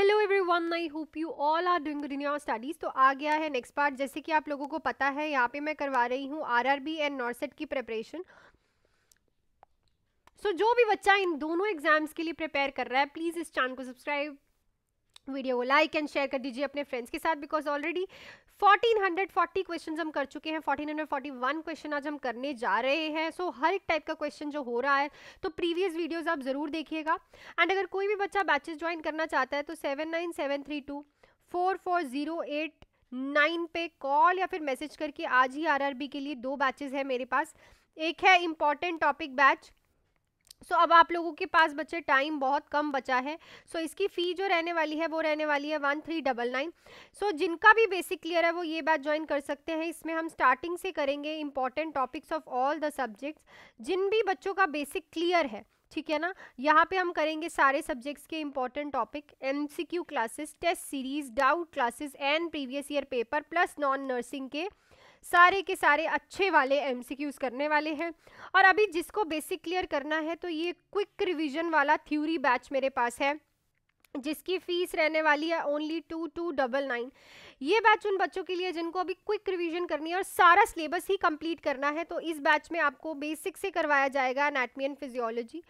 Hello everyone I hope you all are doing good in your studies तो आ गया है नेक्स्ट पार्ट जैसे कि आप लोगों को पता है यहाँ पे मैं करवा रही हूँ आरआरबी एंड नॉर्सेट की प्रिपरेशन सो so, जो भी बच्चा इन दोनों एग्जाम्स के लिए प्रिपेयर कर रहा है प्लीज़ इस चैनल को सब्सक्राइब वीडियो को लाइक एंड शेयर कर दीजिए अपने फ्रेंड्स के साथ बिकॉज ऑलरेडी 1440 क्वेश्चंस हम कर चुके हैं 1441 क्वेश्चन आज हम करने जा रहे हैं सो so, हर एक टाइप का क्वेश्चन जो हो रहा है तो प्रीवियस वीडियोस आप ज़रूर देखिएगा एंड अगर कोई भी बच्चा बैचेस ज्वाइन करना चाहता है तो seven nine seven three two four four zero eight nine पे कॉल या फिर मैसेज करके आज ही आरआरबी के लिए दो बैचेस हैं मेरे पास एक है important topic batch so so, अब आप लोगों के पास बच्चे टाइम बहुत कम बचा है सो so, इसकी फ़ी जो रहने वाली है वो रहने वाली है one three double nine so जिनका भी बेसिक क्लियर है वो ये बात ज्वाइन कर सकते हैं इसमें हम स्टार्टिंग से करेंगे important topics of all the subjects जिन भी बच्चों का बेसिक क्लियर है ठीक है ना यहाँ पे हम करेंगे सारे सब्जेक्ट्स के important topic MCQ classes test series doubt classes and previous year paper plus non nursing के सारे के सारे अच्छे वाले एम करने वाले हैं और अभी जिसको बेसिक क्लियर करना है तो ये क्विक रिविजन वाला थ्यूरी बैच मेरे पास है जिसकी फ़ीस रहने वाली है only two two double nine ये बैच उन बच्चों के लिए जिनको अभी क्विक रिवीजन करनी है और सारा सिलेबस ही कंप्लीट करना है तो इस बैच में आपको बेसिक से करवाया जाएगा anatomy and physiology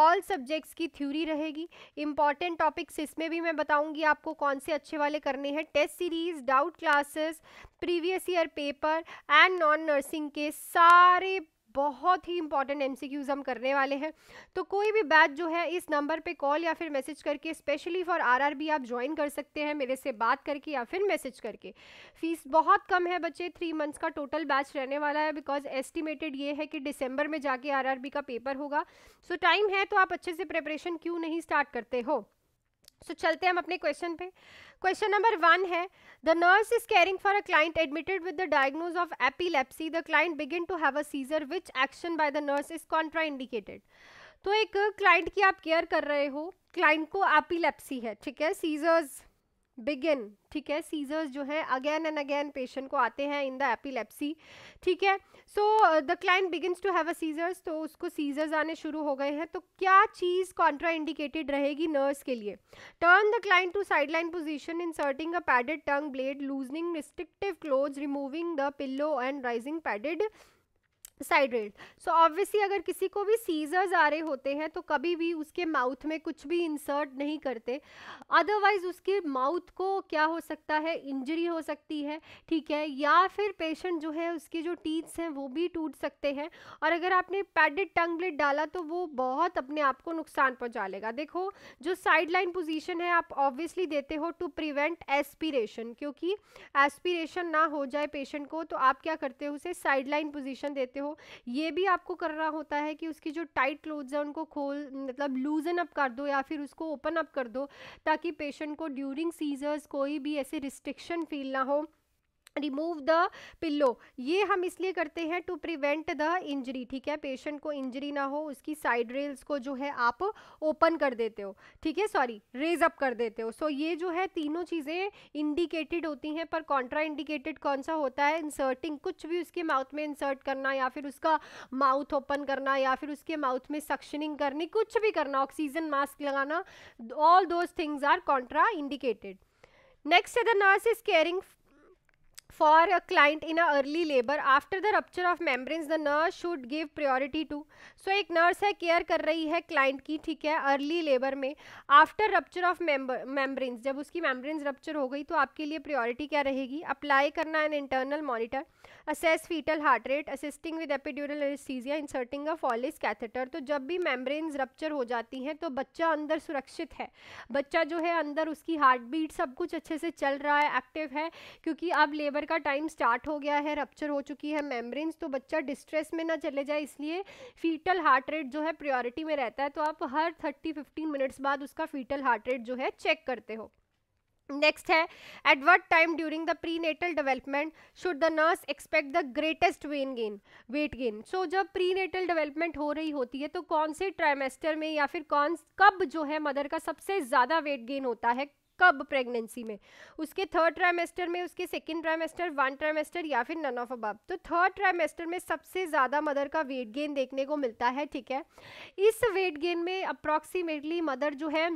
all subjects की थ्योरी रहेगी इंपॉर्टेंट टॉपिक्स इसमें भी मैं बताऊंगी आपको कौन से अच्छे वाले करने हैं test series doubt classes previous year paper and non nursing के सारे बहुत ही इंपॉर्टेंट एमसीक्यूज हम करने वाले हैं तो कोई भी बैच जो है इस नंबर पे कॉल या फिर मैसेज करके स्पेशली फॉर बी आप ज्वाइन कर सकते हैं मेरे से बात करके या फिर मैसेज करके फीस बहुत कम है बच्चे थ्री मंथ्स का टोटल बैच रहने वाला है बिकॉज एस्टिमेटेड ये है कि डिसम्बर में जाके बी का पेपर होगा सो so, टाइम है तो आप अच्छे से प्रिपरेशन क्यों नहीं स्टार्ट करते हो सो so, चलते हैं हम अपने क्वेश्चन पे क्वेश्चन नंबर वन है the nurse is caring for a client admitted with the diagnose of epilepsy the client begin to have a seizure which action by the nurse is contraindicated तो एक client की आप care कर रहे हो client को एपीलेप्सी है ठीक है सीजर्स बिगिन ठीक है सीजर्स जो है अगेन एंड अगेन पेशेंट को आते हैं इन द एपिलेप्सी ठीक है so the client begins to have a seizures तो उसको सीजर्स आने शुरू हो गए हैं तो क्या चीज़ कॉन्ट्रा इंडिकेटेड रहेगी नर्स के लिए turn the client to side lying position inserting a padded tongue blade loosening restrictive clothes removing the pillow and raising padded side rail so obviously अगर किसी को भी सीजर्स आ रहे होते हैं तो कभी भी उसके माउथ में कुछ भी इंसर्ट नहीं करते अदरवाइज उसके माउथ को क्या हो सकता है इंजरी हो सकती है ठीक है या फिर पेशेंट जो है उसके जो टीथ्स हैं वो भी टूट सकते हैं और अगर आपने पैडेड टंगलेट डाला तो वो बहुत अपने आप को नुकसान पहुँचा लेगा देखो जो साइड लाइन पोजिशन है आप ऑब्वियसली देते हो टू प्रिवेंट एस्पिरेशन क्योंकि एस्पिरेशन ना हो जाए पेशेंट को तो आप क्या करते हो उसे साइड लाइन पोजिशन देते हो हो ये भी आपको करना होता है कि उसकी जो टाइट क्लोथ्स है उनको खोल मतलब लूजन अप कर दो या फिर उसको ओपन अप कर दो ताकि पेशेंट को ड्यूरिंग सीजर्स कोई भी ऐसे रिस्ट्रिक्शन फील ना हो रिमूव द पिल्लो ये हम इसलिए करते हैं टू प्रिवेंट द इंजरी ठीक है पेशेंट को इंजरी ना हो उसकी साइड रेल्स को जो है आप ओपन कर देते हो ठीक है सॉरी रेज अप कर देते हो सो so, ये जो है तीनों चीज़ें इंडिकेटेड होती हैं पर कॉन्ट्रा इंडिकेटेड कौन सा होता है इंसर्टिंग कुछ भी उसके माउथ में इंसर्ट करना या फिर उसका माउथ ओपन करना या फिर उसके माउथ में सक्शनिंग करनी कुछ भी करना ऑक्सीजन मास्क लगाना all those things are contraindicated next है the nurse is caring for a client in a early labour after the rupture of membranes the nurse should give priority to so एक nurse है care कर रही है client की ठीक है early labour में आफ्टर रप्चर ऑफ मेम्ब्रेन्स जब उसकी मेम्ब्रेन्स रप्चर हो गई तो आपके लिए प्रियोरिटी क्या रहेगी अप्लाई करना an internal monitor assess fetal heart rate assisting with epidural anaesthesia inserting a Foley's catheter तो जब भी मेम्ब्रेन्स रप्चर हो जाती हैं तो बच्चा अंदर सुरक्षित है बच्चा जो है अंदर उसकी हार्ट बीट सब कुछ अच्छे से चल रहा है एक्टिव है क्योंकि अब लेबर का टाइम स्टार्ट हो गया है रप्चर हो चुकी है मेम्ब्रेन्स तो बच्चा डिस्ट्रेस में ना चले जाए इसलिए फीटल हार्ट रेट जो है प्रायोरिटी में रहता है तो आप हर थर्टी फिफ्टीन मिनट्स बाद उसका फीटल हार्ट रेट जो है चेक करते हो नेक्स्ट है at what time during the prenatal development should the nurse expect the greatest when gain weight gain so जब प्री नेटल डेवलपमेंट हो रही होती है तो कौन से ट्राइमेस्टर में या फिर कौन कब जो है मदर का सबसे ज़्यादा वेट गेन होता है कब प्रेगनेंसी में उसके थर्ड ट्राइमेस्टर में उसके सेकेंड ट्राइमेस्टर वन ट्राइमेस्टर या फिर नन ऑफ अब तो थर्ड ट्राइमेस्टर में सबसे ज़्यादा मदर का वेट गेन देखने को मिलता है ठीक है इस वेट गेन में अप्रॉक्सीमेटली मदर जो है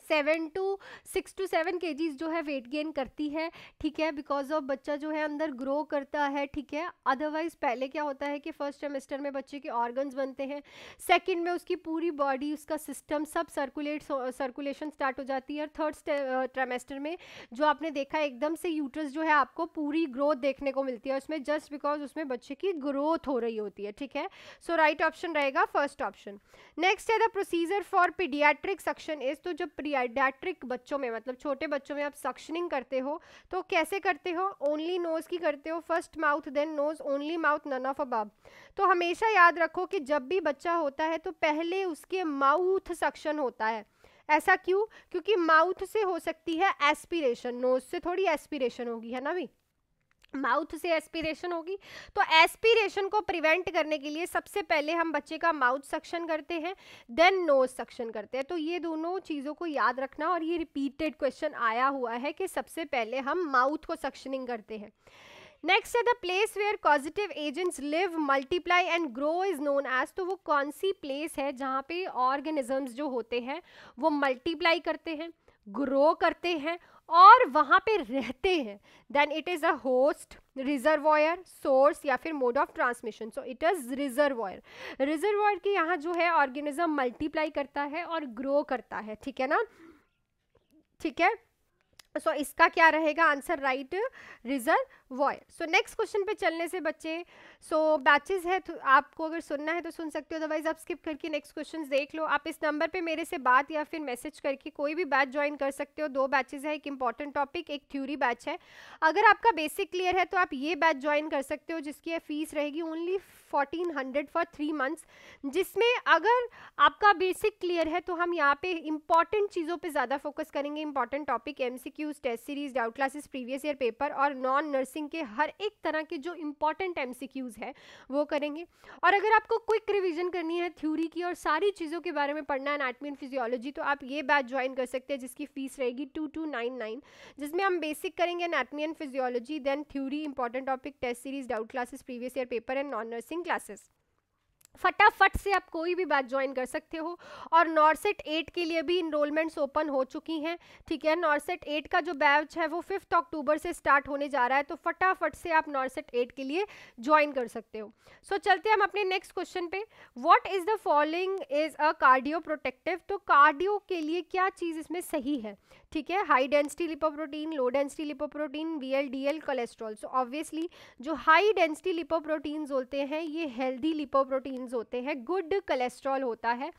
seven to six to seven के जो है वेट गेन करती है ठीक है बिकॉज ऑफ बच्चा जो है अंदर ग्रो करता है ठीक है अदरवाइज़ पहले क्या होता है कि फर्स्ट सेमेस्टर में बच्चे के ऑर्गन्स बनते हैं सेकंड में उसकी पूरी बॉडी उसका सिस्टम सब सर्कुलेट सर्कुलेशन स्टार्ट हो जाती है और थर्ड ट्रेमेस्टर में जो आपने देखा एकदम से यूट्रस जो है आपको पूरी ग्रोथ देखने को मिलती है उसमें जस्ट बिकॉज उसमें बच्चे की ग्रोथ हो रही होती है ठीक है सो राइट ऑप्शन रहेगा फर्स्ट ऑप्शन नेक्स्ट है the procedure for paediatric suction is तो जब प्रियाडेट्रिक बच्चों में मतलब छोटे बच्चों में आप सक्शनिंग करते हो तो कैसे करते हो ओनली नोज़ की करते हो first mouth then nose only mouth none of above तो हमेशा याद रखो कि जब भी बच्चा होता है तो पहले उसके माउथ सक्शन होता है ऐसा क्यों क्योंकि माउथ से हो सकती है एस्पिरेशन नोज से थोड़ी एस्पिरेशन होगी है ना भाई माउथ से एस्पिरेशन होगी तो एस्पिरेशन को प्रिवेंट करने के लिए सबसे पहले हम बच्चे का माउथ सक्शन करते हैं देन नोज सक्शन करते हैं तो ये दोनों चीज़ों को याद रखना और ये रिपीटेड क्वेश्चन आया हुआ है कि सबसे पहले हम माउथ को सक्शनिंग करते हैं नेक्स्ट है the place where positive agents live multiply and grow is known as तो वो कौन सी प्लेस है जहाँ पे ऑर्गेनिजम्स जो होते हैं वो मल्टीप्लाई करते हैं ग्रो करते हैं और वहाँ पे रहते हैं then it is a host reservoir source या फिर mode of transmission so it is reservoir reservoir के यहाँ जो है ऑर्गेनिज्म मल्टीप्लाई करता है और ग्रो करता है ठीक है ना ठीक है सो so, इसका क्या रहेगा answer right reservoir so next question पे चलने से बच्चे सो so, बैचेस है तो आपको अगर सुनना है तो सुन सकते हो अदरवाइज आप स्किप करके नेक्स्ट क्वेश्चन देख लो आप इस नंबर पे मेरे से बात या फिर मैसेज करके कोई भी बैच ज्वाइन कर सकते हो दो बैचेज है एक इंपॉर्टेंट टॉपिक एक थ्योरी बैच है अगर आपका बेसिक क्लियर है तो आप ये बैच ज्वाइन कर सकते हो जिसकी फीस रहेगी only fourteen hundred for three months जिसमें अगर आपका बेसिक क्लियर है तो हम यहाँ पे इंपॉर्टेंट चीज़ों पर ज़्यादा फोकस करेंगे important topic M test series doubt classes previous year paper और नॉन नर्सिंग सिंह के हर एक तरह के जो इम्पॉर्टेंट एम है वो करेंगे और अगर आपको क्विक रिविजन करनी है थ्योरी की और सारी चीज़ों के बारे में पढ़ना है एनाटमी एंड फिजियोलॉजी तो आप ये बैच ज्वाइन कर सकते हैं जिसकी फीस रहेगी टू टू नाइन नाइन जिसमें हम बेसिक करेंगे anatomy and physiology then theory important topic test series doubt classes previous year paper and non nursing classes फटाफट से आप कोई भी बैच ज्वाइन कर सकते हो और नॉर्सेट एट के लिए भी इनरोलमेंट्स ओपन हो चुकी हैं ठीक है नॉर्सेट एट का जो बैच है वो फिफ्थ अक्टूबर से स्टार्ट होने जा रहा है तो फटाफट से आप नॉर्सेट एट के लिए ज्वाइन कर सकते हो सो so, चलते हैं हम अपने नेक्स्ट क्वेश्चन पे what is the following is a cardioprotective तो कार्डियो के लिए क्या चीज़ इसमें सही है ठीक है high density lipoprotein low density lipoprotein V L D L cholesterol so obviously जो हाई डेंसिटी लिपोप्रोटीन्स होते हैं ये हेल्दी लिपोप्रोटीन विटामिन होते हैं गुड कोलेस्ट्रॉल होता है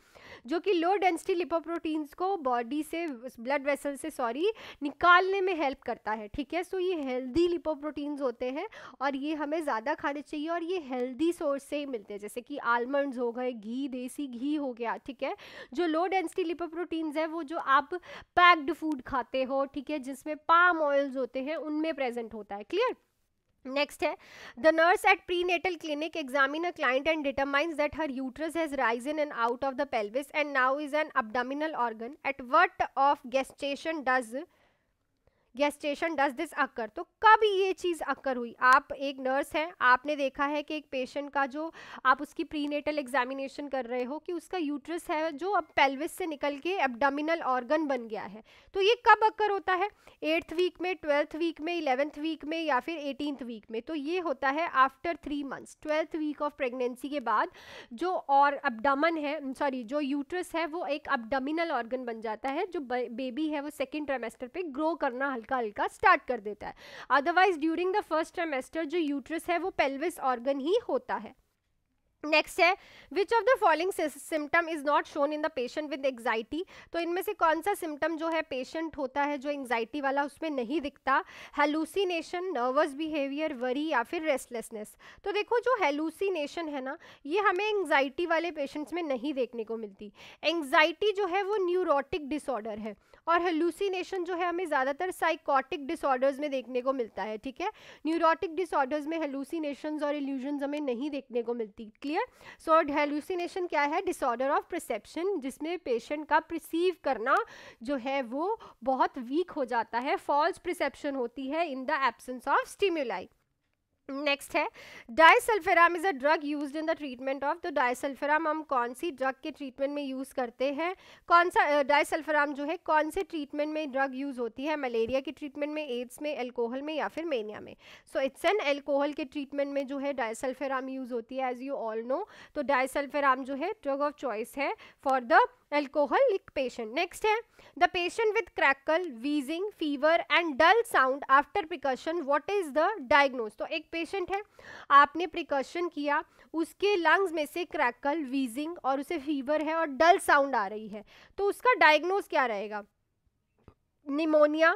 जो कि लो डेंसिटी लिपोप्रोटीन्स को बॉडी से ब्लड वेसल से सॉरी निकालने में हेल्प करता है ठीक है सो ये हेल्दी लिपोप्रोटीन्स होते हैं और ये हमें ज़्यादा खाने चाहिए और ये हेल्दी सोर्स से ही मिलते हैं जैसे कि आलमंड्स हो गए घी देसी घी हो गया ठीक है जो लो डेंसिटी लिपोप्रोटीन्स है वो जो आप पैक्ड फूड खाते हो ठीक है जिसमें पाम ऑयल्स होते हैं उनमें प्रेजेंट होता है clear Next the nurse at prenatal clinic examine a client and determines that her uterus has risen and out of the pelvis and now is an abdominal organ. At what of gestation does gestation does this occur तो कब ये चीज़ occur हुई आप एक nurse हैं आपने देखा है कि एक पेशेंट का जो आप उसकी प्रीनेटल एग्जामिनेशन कर रहे हो कि उसका यूट्रस है जो अब पेल्विस से निकल के एबडामिनल ऑर्गन बन गया है तो ये कब अक्कर होता है एट्थ वीक में ट्वेल्थ वीक में इलेवेंथ वीक में या फिर एटीनथ वीक में तो ये होता है after three months twelfth week of pregnancy के बाद जो और अबडामन है सॉरी जो यूट्रस है वो एक अबडामिनल ऑर्गन बन जाता है जो बेबी है वो सेकेंड ट्रेमेस्टर पर ग्रो करना हल्का हल्का स्टार्ट कर देता है otherwise during the first trimester जो यूट्रस है वो पेल्विस ऑर्गन ही होता है नेक्स्ट है which of the following symptom is not shown in the patient with anxiety तो इनमें से कौन सा सिम्टम जो है पेशेंट होता है जो एंग्जाइटी वाला उसमें नहीं दिखता हेलूसीनेशन नर्वस बिहेवियर वरी या फिर रेस्टलेसनेस तो देखो जो हेलूसिनेशन है ना ये हमें एंग्जाइटी वाले पेशेंट्स में नहीं देखने को मिलती एंग्जाइटी जो है वो न्यूरोटिक डिसऑर्डर है और हेलूसीनेशन जो है हमें ज़्यादातर साइकोटिक डिसऑर्डर्स में देखने को मिलता है ठीक है न्यूरोटिक डिसऑर्डर्स में हेलूसीनेशन और एल्यूजन हमें नहीं देखने को मिलती क्लियर क्लियर सो हेलुसिनेशन क्या है डिसऑर्डर ऑफ प्रसप्शन जिसमें पेशेंट का प्रसीव करना जो है वो बहुत वीक हो जाता है फॉल्स प्रसप्शन होती है in the absence of stimuli next है disulfiram is a drug use in the treatment of तो डाइसल्फेराम हम कौन सी ड्रग के ट्रीटमेंट में यूज़ करते हैं कौन सा डाइसल्फेराम जो है कौन से ट्रीटमेंट में ड्रग यूज़ होती है मलेरिया के ट्रीटमेंट में एड्स में एल्कोहल में या फिर मेनिया में सो इट्स एन एल्कोहल के ट्रीटमेंट में जो है डाइसल्फेराम यूज़ होती है एज यू ऑल नो तो डाइसल्फेराम जो है ड्रग ऑफ चॉइस है for the alcoholic patient next है the patient with crackle wheezing fever and dull sound after percussion what is the diagnose तो एक पेशेंट है आपने प्रिकॉशन किया उसके लंग्स में से क्रैकल वीजिंग और उसे फीवर है और डल साउंड आ रही है तो उसका डायग्नोज क्या रहेगा निमोनिया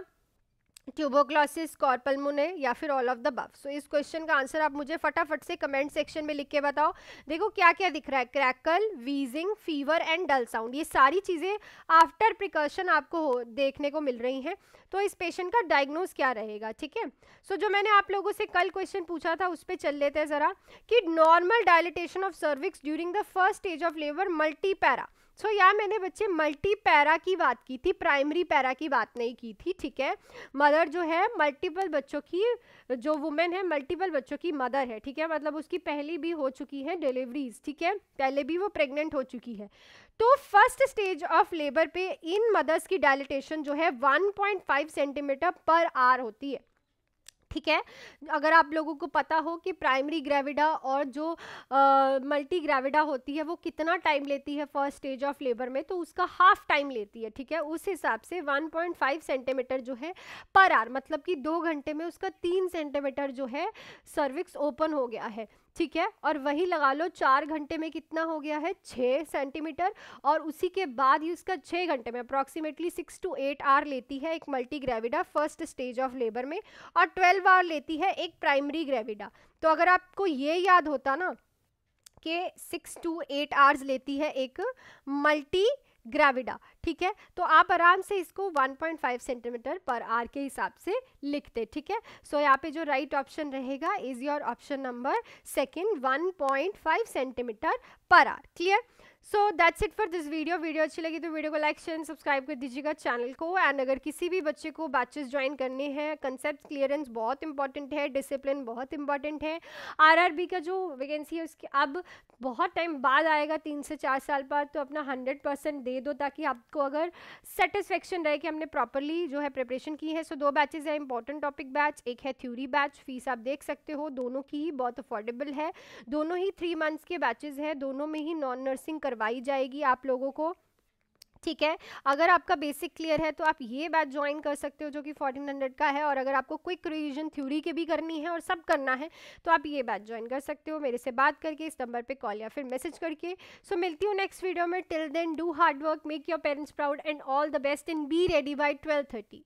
ट्यूबोक्लोसिस कॉर्पलमुने या फिर all of the above so इस क्वेश्चन का आंसर आप मुझे फटाफट से कमेंट सेक्शन में लिख के बताओ देखो क्या क्या दिख रहा है crackle wheezing fever and dull sound ये सारी चीज़ें आफ्टर प्रिकॉशन आपको हो, देखने को मिल रही हैं तो इस पेशेंट का डायग्नोज क्या रहेगा ठीक है सो जो मैंने आप लोगों से कल क्वेश्चन पूछा था उस पर चल लेते हैं ज़रा कि normal dilatation of cervix during the first stage of labour multipara so so, यार मैंने बच्चे मल्टी पैरा की बात की थी प्राइमरी पैरा की बात नहीं की थी ठीक है मदर जो है मल्टीपल बच्चों की जो वुमेन है मल्टीपल बच्चों की मदर है ठीक है मतलब उसकी पहली भी हो चुकी है डिलीवरीज ठीक है पहले भी वो प्रेग्नेंट हो चुकी है तो फर्स्ट स्टेज ऑफ लेबर पे इन मदर्स की डायलिटेशन जो है 1.5 सेंटीमीटर पर आर होती है ठीक है अगर आप लोगों को पता हो कि प्राइमरी ग्रेविडा और जो मल्टी ग्रेविडा होती है वो कितना टाइम लेती है फर्स्ट स्टेज ऑफ लेबर में तो उसका हाफ टाइम लेती है ठीक है उस हिसाब से 1.5 सेंटीमीटर जो है पर आर मतलब कि दो घंटे में उसका तीन सेंटीमीटर जो है सर्विक्स ओपन हो गया है ठीक है और वही लगा लो चार घंटे में कितना हो गया है छः सेंटीमीटर और उसी के बाद ही उसका छः घंटे में approximately six to eight hour लेती है एक multigravida first stage of labour में और ट्वेल्व आर लेती है एक प्राइमरी ग्रेविडा तो अगर आपको ये याद होता ना कि सिक्स टू एट आवर्स लेती है एक मल्टी ग्राविडा ठीक है तो आप आराम से इसको 1.5 सेंटीमीटर पर आर के हिसाब से लिखते ठीक है सो so, यहाँ पे जो राइट ऑप्शन रहेगा is your option number second 1.5 centimetre per hour clear so that's it for this video video अच्छी लगी तो वीडियो को लाइक शेयर सब्सक्राइब कर दीजिएगा चैनल को एंड अगर किसी भी बच्चे को बैचेस ज्वाइन करने हैं कंसेप्ट क्लियरेंस बहुत इंपॉर्टेंट है डिसिप्लिन बहुत इंपॉर्टेंट है आरआरबी का जो वैकेंसी है उसके अब बहुत टाइम बाद आएगा तीन से चार साल बाद तो अपना हंड्रेड परसेंट दे दो ताकि आपको अगर सेटिस्फेक्शन रहे कि हमने प्रॉपरली जो है प्रिपरेशन की है सो so, दो बैचेज है इंपॉर्टेंट टॉपिक बैच एक है थ्यूरी बैच फीस आप देख सकते हो दोनों की ही बहुत अफोर्डेबल है दोनों ही थ्री मंथ्स के बैचेज हैं दोनों में ही नॉन नर्सिंग करवा करवाई जाएगी आप लोगों को ठीक है अगर आपका बेसिक क्लियर है तो आप ये बैच ज्वाइन कर सकते हो जो कि 1400 का है और अगर आपको क्विक रिविजन थ्योरी की भी करनी है और सब करना है तो आप ये बैच ज्वाइन कर सकते हो मेरे से बात करके इस नंबर पे कॉल या फिर मैसेज करके सो so, मिलती हूँ नेक्स्ट वीडियो में till then do hard work make your parents proud and all the best in be ready by twelve thirty